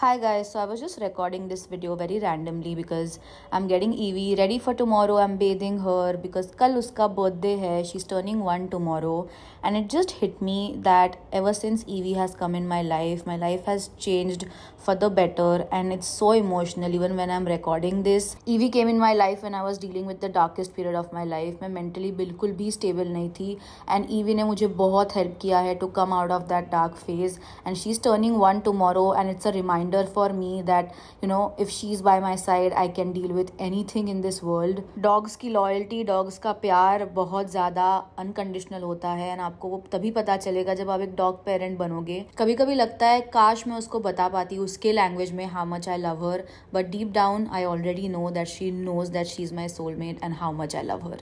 Hi guys, so I was just recording this video very randomly because I'm getting Evie ready for tomorrow. I'm bathing her because kal uska birthday hai. She's turning 1 tomorrow and it just hit me that ever since Evie has come in my life, my life has changed for the better and it's so emotional even when I'm recording this. Evie came in my life when I was dealing with the darkest period of my life. मैं mentally बिल्कुल भी stable नहीं थी and Evie ने मुझे बहुत help किया है to come out of that dark phase and she's turning 1 tomorrow and it's a reminder reminder for me that you know if she's by my side I can deal with anything in this world dogs की loyalty dogs का प्यार बहुत ज़्यादा unconditional होता है and आपको वो तभी पता चलेगा जब आप एक डॉग पेरेंट बनोगे कभी कभी लगता है काश मैं उसको बता पाती उसके लैंग्वेज में how much I love her but deep down I already know that she knows that she is my soulmate and how much I love her